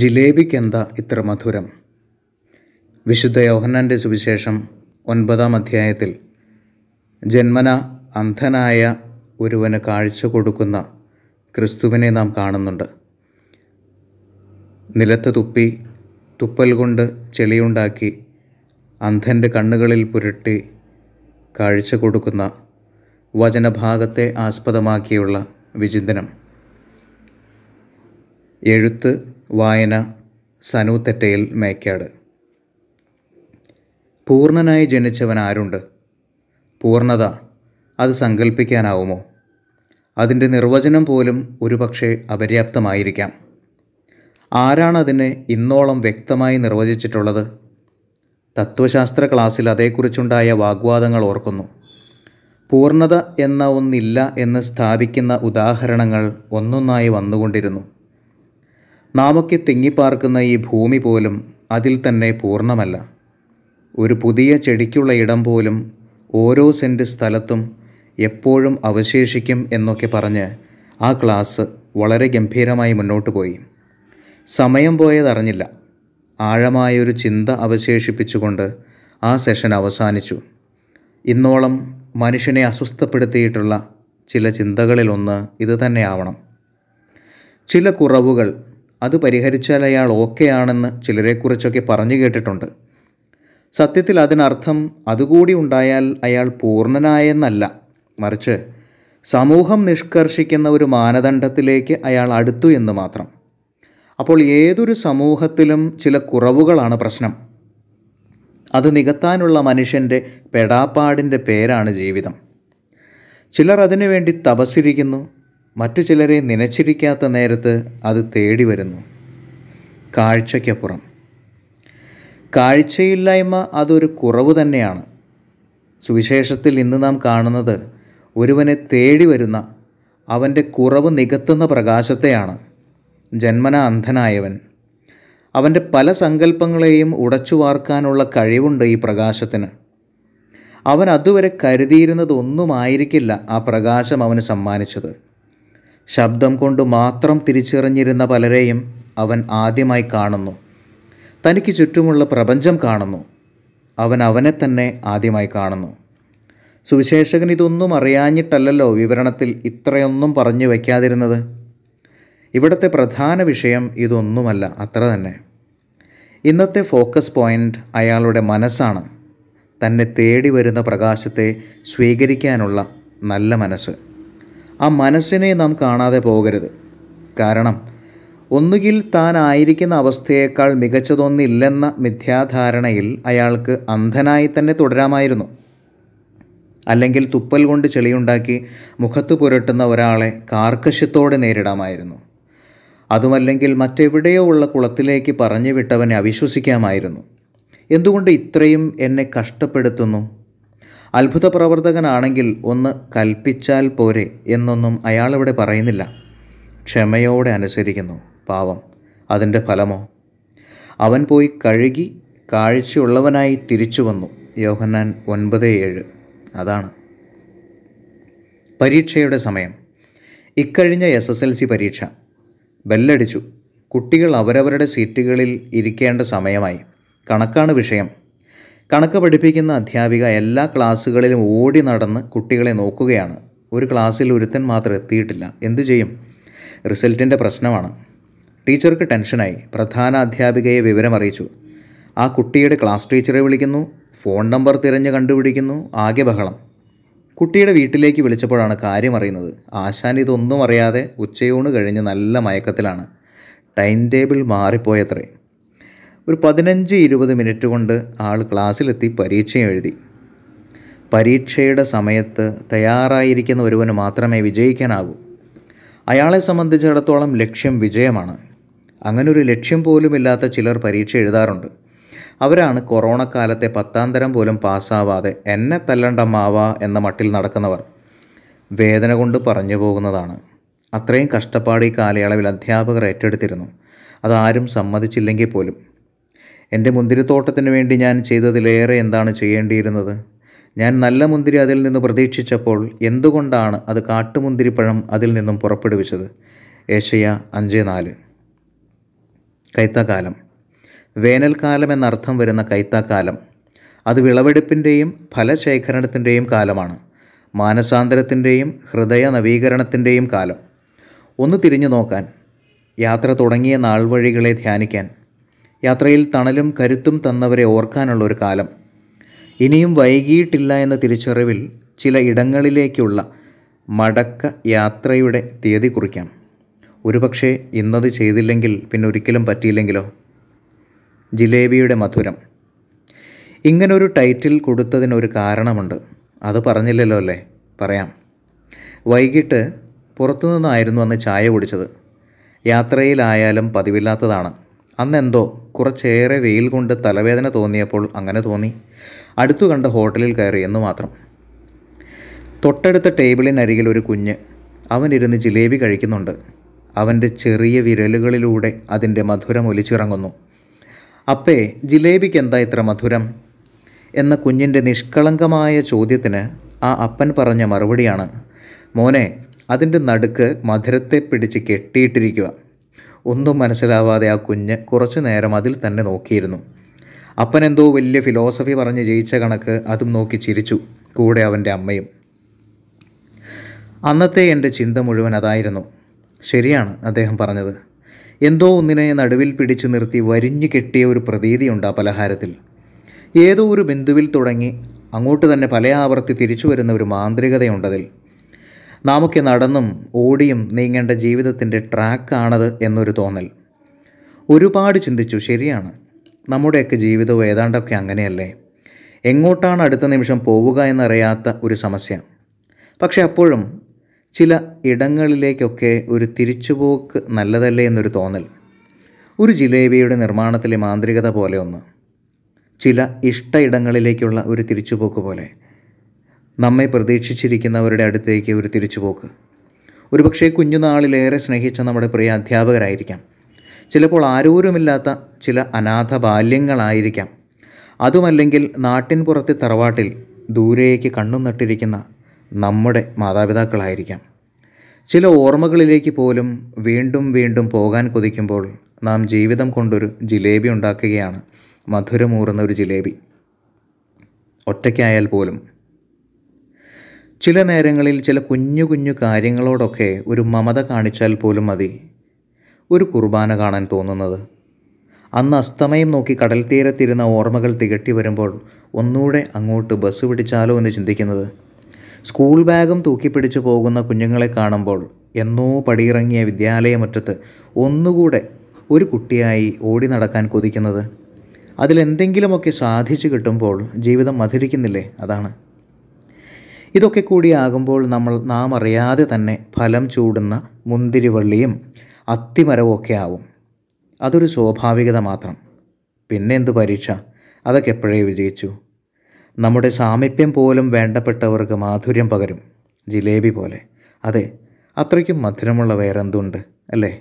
ജിലേബിക്കെന്താ ഇത്ര മധുരം വിശുദ്ധ യോഹന്നാൻ്റെ സുവിശേഷം ഒൻപതാം അധ്യായത്തിൽ ജന്മന അന്ധനായ ഒരുവന് കാഴ്ച കൊടുക്കുന്ന ക്രിസ്തുവിനെ നാം കാണുന്നുണ്ട് നിലത്ത് തുപ്പി തുപ്പൽ കൊണ്ട് ചെളിയുണ്ടാക്കി അന്ധൻ്റെ കണ്ണുകളിൽ പുരട്ടി കാഴ്ച കൊടുക്കുന്ന വചനഭാഗത്തെ ആസ്പദമാക്കിയുള്ള വിചിന്തനം എഴുത്ത് വായന സനൂത്തറ്റയിൽ മേക്കാട് പൂർണനായി ജനിച്ചവൻ ആരുണ്ട് പൂർണ്ണത അത് സങ്കല്പിക്കാനാവുമോ അതിൻ്റെ നിർവചനം പോലും ഒരുപക്ഷെ അപര്യാപ്തമായിരിക്കാം ആരാണ് അതിനെ ഇന്നോളം വ്യക്തമായി നിർവചിച്ചിട്ടുള്ളത് തത്വശാസ്ത്ര ക്ലാസ്സിൽ അതേക്കുറിച്ചുണ്ടായ വാഗ്വാദങ്ങൾ ഓർക്കുന്നു പൂർണ്ണത എന്ന ഒന്നില്ല എന്ന് സ്ഥാപിക്കുന്ന ഉദാഹരണങ്ങൾ ഒന്നൊന്നായി വന്നുകൊണ്ടിരുന്നു നാമൊക്കെ തിങ്ങിപ്പാർക്കുന്ന ഈ ഭൂമി പോലും അതിൽ തന്നെ പൂർണ്ണമല്ല ഒരു പുതിയ ചെടിക്കുള്ള ഇടം പോലും ഓരോ സെൻറ്റ് സ്ഥലത്തും എപ്പോഴും അവശേഷിക്കും എന്നൊക്കെ പറഞ്ഞ് ആ ക്ലാസ് വളരെ ഗംഭീരമായി മുന്നോട്ട് പോയി സമയം പോയതറിഞ്ഞില്ല ആഴമായൊരു ചിന്ത അവശേഷിപ്പിച്ചുകൊണ്ട് ആ സെഷൻ അവസാനിച്ചു ഇന്നോളം മനുഷ്യനെ അസ്വസ്ഥപ്പെടുത്തിയിട്ടുള്ള ചില ചിന്തകളിലൊന്ന് ഇത് തന്നെയാവണം ചില കുറവുകൾ അത് പരിഹരിച്ചാൽ അയാൾ ഓക്കെ ആണെന്ന് ചിലരെക്കുറിച്ചൊക്കെ പറഞ്ഞു കേട്ടിട്ടുണ്ട് സത്യത്തിൽ അതിനർത്ഥം അതുകൂടി ഉണ്ടായാൽ അയാൾ പൂർണ്ണനായെന്നല്ല മറിച്ച് സമൂഹം നിഷ്കർഷിക്കുന്ന ഒരു മാനദണ്ഡത്തിലേക്ക് അയാൾ അടുത്തു എന്ന് മാത്രം അപ്പോൾ ഏതൊരു സമൂഹത്തിലും ചില കുറവുകളാണ് പ്രശ്നം അത് നികത്താനുള്ള മനുഷ്യൻ്റെ പെടാപ്പാടിൻ്റെ പേരാണ് ജീവിതം ചിലർ അതിനുവേണ്ടി തപസ്സിരിക്കുന്നു മറ്റു ചിലരെ നനച്ചിരിക്കാത്ത നേരത്ത് അത് തേടി വരുന്നു കാഴ്ചയ്ക്കപ്പുറം കാഴ്ചയില്ലായ്മ അതൊരു കുറവ് തന്നെയാണ് സുവിശേഷത്തിൽ ഇന്ന് നാം കാണുന്നത് ഒരുവനെ തേടി വരുന്ന അവൻ്റെ കുറവ് നികത്തുന്ന പ്രകാശത്തെയാണ് ജന്മന അന്ധനായവൻ അവൻ്റെ പല സങ്കല്പങ്ങളെയും ഉടച്ചു വാർക്കാനുള്ള കഴിവുണ്ട് ഈ പ്രകാശത്തിന് അവൻ അതുവരെ കരുതിയിരുന്നതൊന്നുമായിരിക്കില്ല ആ പ്രകാശം അവന് സമ്മാനിച്ചത് ശബ്ദം കൊണ്ട് മാത്രം തിരിച്ചറിഞ്ഞിരുന്ന പലരെയും അവൻ ആദ്യമായി കാണുന്നു തനിക്ക് ചുറ്റുമുള്ള പ്രപഞ്ചം കാണുന്നു അവൻ അവനെ തന്നെ ആദ്യമായി കാണുന്നു സുവിശേഷകൻ ഇതൊന്നും അറിയാഞ്ഞിട്ടല്ലല്ലോ വിവരണത്തിൽ ഇത്രയൊന്നും പറഞ്ഞു വയ്ക്കാതിരുന്നത് ഇവിടുത്തെ പ്രധാന വിഷയം ഇതൊന്നുമല്ല അത്ര തന്നെ ഇന്നത്തെ ഫോക്കസ് പോയിൻ്റ് അയാളുടെ മനസ്സാണ് തന്നെ തേടി വരുന്ന പ്രകാശത്തെ സ്വീകരിക്കാനുള്ള നല്ല മനസ്സ് ആ മനസ്സിനെ നാം കാണാതെ പോകരുത് കാരണം ഒന്നുകിൽ താൻ ആയിരിക്കുന്ന അവസ്ഥയേക്കാൾ മികച്ചതൊന്നില്ലെന്ന മിഥ്യാധാരണയിൽ അയാൾക്ക് അന്ധനായി തന്നെ തുടരാമായിരുന്നു അല്ലെങ്കിൽ തുപ്പൽ കൊണ്ട് ചെളിയുണ്ടാക്കി മുഖത്ത് പുരട്ടുന്ന ഒരാളെ കാർക്കശ്യത്തോടെ നേരിടാമായിരുന്നു അതുമല്ലെങ്കിൽ മറ്റെവിടെയോ ഉള്ള കുളത്തിലേക്ക് പറഞ്ഞു വിട്ടവനെ അവിശ്വസിക്കാമായിരുന്നു എന്തുകൊണ്ട് ഇത്രയും എന്നെ കഷ്ടപ്പെടുത്തുന്നു അത്ഭുത പ്രവർത്തകനാണെങ്കിൽ ഒന്ന് കൽപ്പിച്ചാൽ പോരെ എന്നൊന്നും അയാളിവിടെ പറയുന്നില്ല ക്ഷമയോടെ അനുസരിക്കുന്നു പാവം അതിൻ്റെ ഫലമോ അവൻ പോയി കഴുകി കാഴ്ചയുള്ളവനായി തിരിച്ചു വന്നു യോഹന്നാൻ ഒൻപത് ഏഴ് അതാണ് പരീക്ഷയുടെ സമയം ഇക്കഴിഞ്ഞ എസ് എസ് എൽ സി പരീക്ഷ ബെല്ലടിച്ചു കുട്ടികൾ അവരവരുടെ സീറ്റുകളിൽ ഇരിക്കേണ്ട സമയമായി കണക്കാണ് വിഷയം കണക്ക് പഠിപ്പിക്കുന്ന അധ്യാപിക എല്ലാ ക്ലാസ്സുകളിലും ഓടി നടന്ന് കുട്ടികളെ നോക്കുകയാണ് ഒരു ക്ലാസ്സിൽ ഒരുത്തൻ മാത്രം എത്തിയിട്ടില്ല എന്തു ചെയ്യും റിസൾട്ടിൻ്റെ പ്രശ്നമാണ് ടീച്ചർക്ക് ടെൻഷനായി പ്രധാന അധ്യാപികയെ വിവരം അറിയിച്ചു ആ കുട്ടിയുടെ ക്ലാസ് ടീച്ചറെ വിളിക്കുന്നു ഫോൺ നമ്പർ തിരഞ്ഞ് കണ്ടുപിടിക്കുന്നു ആകെ ബഹളം കുട്ടിയുടെ വീട്ടിലേക്ക് വിളിച്ചപ്പോഴാണ് കാര്യം അറിയുന്നത് ആശാൻ ഇതൊന്നും അറിയാതെ ഉച്ചയൂണ് കഴിഞ്ഞ് നല്ല മയക്കത്തിലാണ് ടൈം ടേബിൾ മാറിപ്പോയത്രേ ഒരു പതിനഞ്ച് ഇരുപത് മിനിറ്റ് കൊണ്ട് ആൾ ക്ലാസ്സിലെത്തി പരീക്ഷ എഴുതി പരീക്ഷയുടെ സമയത്ത് തയ്യാറായിരിക്കുന്ന ഒരുവന് മാത്രമേ വിജയിക്കാനാകൂ അയാളെ സംബന്ധിച്ചിടത്തോളം ലക്ഷ്യം വിജയമാണ് അങ്ങനൊരു ലക്ഷ്യം പോലുമില്ലാത്ത ചിലർ പരീക്ഷ എഴുതാറുണ്ട് അവരാണ് കൊറോണ കാലത്തെ പത്താം തരം പോലും പാസ്സാവാതെ എന്നെ തല്ലണ്ട മാവാ എന്ന മട്ടിൽ നടക്കുന്നവർ വേദന കൊണ്ട് പറഞ്ഞു പോകുന്നതാണ് അത്രയും കഷ്ടപ്പാട് ഈ കാലയളവിൽ അധ്യാപകർ ഏറ്റെടുത്തിരുന്നു അതാരും സമ്മതിച്ചില്ലെങ്കിൽ പോലും എൻ്റെ മുന്തിരിത്തോട്ടത്തിന് വേണ്ടി ഞാൻ ചെയ്തതിലേറെ എന്താണ് ചെയ്യേണ്ടിയിരുന്നത് ഞാൻ നല്ല മുന്തിരി അതിൽ നിന്ന് പ്രതീക്ഷിച്ചപ്പോൾ എന്തുകൊണ്ടാണ് അത് കാട്ടുമുന്തിരിപ്പഴം അതിൽ നിന്നും പുറപ്പെടുവിച്ചത് ഏഷ്യ അഞ്ച് നാല് കൈത്താക്കാലം വേനൽക്കാലം എന്നർത്ഥം വരുന്ന കൈത്താക്കാലം അത് വിളവെടുപ്പിൻ്റെയും ഫലശേഖരണത്തിൻ്റെയും കാലമാണ് മാനസാന്തരത്തിൻ്റെയും ഹൃദയ നവീകരണത്തിൻ്റെയും കാലം ഒന്ന് തിരിഞ്ഞു നോക്കാൻ യാത്ര തുടങ്ങിയ വഴികളെ ധ്യാനിക്കാൻ യാത്രയിൽ തണലും കരുത്തും തന്നവരെ ഓർക്കാനുള്ള ഒരു കാലം ഇനിയും വൈകിയിട്ടില്ല എന്ന തിരിച്ചറിവിൽ ചില ഇടങ്ങളിലേക്കുള്ള മടക്ക യാത്രയുടെ തീയതി കുറിക്കാം ഒരുപക്ഷെ ഇന്നത് ചെയ്തില്ലെങ്കിൽ പിന്നെ ഒരിക്കലും പറ്റിയില്ലെങ്കിലോ ജിലേബിയുടെ മധുരം ഇങ്ങനൊരു ടൈറ്റിൽ കൊടുത്തതിനൊരു കാരണമുണ്ട് അത് പറഞ്ഞില്ലല്ലോ അല്ലേ പറയാം വൈകിട്ട് പുറത്തുനിന്നായിരുന്നു അന്ന് ചായ കുടിച്ചത് യാത്രയിലായാലും പതിവില്ലാത്തതാണ് അന്നെന്തോ കുറച്ചേറെ വെയിൽ കൊണ്ട് തലവേദന തോന്നിയപ്പോൾ അങ്ങനെ തോന്നി അടുത്തു കണ്ട ഹോട്ടലിൽ കയറി എന്ന് മാത്രം തൊട്ടടുത്ത ടേബിളിനരികിൽ ഒരു കുഞ്ഞ് അവൻ ഇരുന്ന് ജിലേബി കഴിക്കുന്നുണ്ട് അവൻ്റെ ചെറിയ വിരലുകളിലൂടെ അതിൻ്റെ മധുരം ഒലിച്ചിറങ്ങുന്നു അപ്പേ ജിലേബിക്ക് എന്താ ഇത്ര മധുരം എന്ന കുഞ്ഞിൻ്റെ നിഷ്കളങ്കമായ ചോദ്യത്തിന് ആ അപ്പൻ പറഞ്ഞ മറുപടിയാണ് മോനെ അതിൻ്റെ നടുക്ക് മധുരത്തെ പിടിച്ച് കെട്ടിയിട്ടിരിക്കുക ഒന്നും മനസ്സിലാവാതെ ആ കുഞ്ഞ് കുറച്ചു നേരം അതിൽ തന്നെ നോക്കിയിരുന്നു അപ്പനെന്തോ വലിയ ഫിലോസഫി പറഞ്ഞ് ജയിച്ച കണക്ക് അതും നോക്കി ചിരിച്ചു കൂടെ അവൻ്റെ അമ്മയും അന്നത്തെ എൻ്റെ ചിന്ത മുഴുവൻ അതായിരുന്നു ശരിയാണ് അദ്ദേഹം പറഞ്ഞത് എന്തോ ഒന്നിനെ നടുവിൽ പിടിച്ചു നിർത്തി വരിഞ്ഞു കെട്ടിയ ഒരു പ്രതീതിയുണ്ട് ആ പലഹാരത്തിൽ ഏതോ ഒരു ബിന്ദുവിൽ തുടങ്ങി അങ്ങോട്ട് തന്നെ പല ആവർത്തി തിരിച്ചു വരുന്ന ഒരു മാന്ത്രികതയുണ്ടതിൽ നാമൊക്കെ നടന്നും ഓടിയും നീങ്ങേണ്ട ജീവിതത്തിൻ്റെ ട്രാക്കാണത് എന്നൊരു തോന്നൽ ഒരുപാട് ചിന്തിച്ചു ശരിയാണ് നമ്മുടെയൊക്കെ ജീവിതവും ഏതാണ്ടൊക്കെ അങ്ങനെയല്ലേ എങ്ങോട്ടാണ് അടുത്ത നിമിഷം പോവുക എന്നറിയാത്ത ഒരു സമസ്യ പക്ഷെ അപ്പോഴും ചില ഇടങ്ങളിലേക്കൊക്കെ ഒരു തിരിച്ചുപോക്ക് നല്ലതല്ലേ എന്നൊരു തോന്നൽ ഒരു ജിലേബിയുടെ നിർമ്മാണത്തിലെ മാന്ത്രികത പോലെ ഒന്ന് ചില ഇഷ്ട ഇടങ്ങളിലേക്കുള്ള ഒരു തിരിച്ചുപോക്ക് പോലെ നമ്മെ പ്രതീക്ഷിച്ചിരിക്കുന്നവരുടെ അടുത്തേക്ക് ഒരു തിരിച്ചുപോക്ക് ഒരുപക്ഷേ കുഞ്ഞുനാളിലേറെ സ്നേഹിച്ച നമ്മുടെ പ്രിയ അധ്യാപകരായിരിക്കാം ചിലപ്പോൾ ആരോരുമില്ലാത്ത ചില അനാഥ ബാല്യങ്ങളായിരിക്കാം അതുമല്ലെങ്കിൽ നാട്ടിൻ പുറത്തെ തറവാട്ടിൽ ദൂരേക്ക് കണ്ണും നട്ടിരിക്കുന്ന നമ്മുടെ മാതാപിതാക്കളായിരിക്കാം ചില ഓർമ്മകളിലേക്ക് പോലും വീണ്ടും വീണ്ടും പോകാൻ കൊതിക്കുമ്പോൾ നാം ജീവിതം കൊണ്ടൊരു ജിലേബി ഉണ്ടാക്കുകയാണ് മധുരമൂറുന്ന ഒരു ജിലേബി ഒറ്റയ്ക്കായാൽ പോലും ചില നേരങ്ങളിൽ ചില കുഞ്ഞു കുഞ്ഞു കാര്യങ്ങളോടൊക്കെ ഒരു മമത കാണിച്ചാൽ പോലും മതി ഒരു കുർബാന കാണാൻ തോന്നുന്നത് അന്ന് അസ്തമയം നോക്കി കടൽ തീരത്തിരുന്ന ഓർമ്മകൾ തികട്ടി വരുമ്പോൾ ഒന്നുകൂടെ അങ്ങോട്ട് ബസ് പിടിച്ചാലോ എന്ന് ചിന്തിക്കുന്നത് സ്കൂൾ ബാഗും തൂക്കിപ്പിടിച്ചു പോകുന്ന കുഞ്ഞുങ്ങളെ കാണുമ്പോൾ എന്നോ പടിയിറങ്ങിയ വിദ്യാലയമുറ്റത്ത് ഒന്നുകൂടെ ഒരു കുട്ടിയായി ഓടി നടക്കാൻ കൊതിക്കുന്നത് അതിലെന്തെങ്കിലുമൊക്കെ സാധിച്ചു കിട്ടുമ്പോൾ ജീവിതം മധുരിക്കുന്നില്ലേ അതാണ് ഇതൊക്കെ കൂടിയാകുമ്പോൾ നമ്മൾ നാം അറിയാതെ തന്നെ ഫലം ചൂടുന്ന മുന്തിരിവള്ളിയും അത്തിമരവും ഒക്കെ ആവും അതൊരു സ്വാഭാവികത മാത്രം പിന്നെ എന്ത് പരീക്ഷ അതൊക്കെ എപ്പോഴേ വിജയിച്ചു നമ്മുടെ സാമീപ്യം പോലും വേണ്ടപ്പെട്ടവർക്ക് മാധുര്യം പകരും ജിലേബി പോലെ അതെ അത്രയ്ക്കും മധുരമുള്ള വേറെന്തുണ്ട് അല്ലേ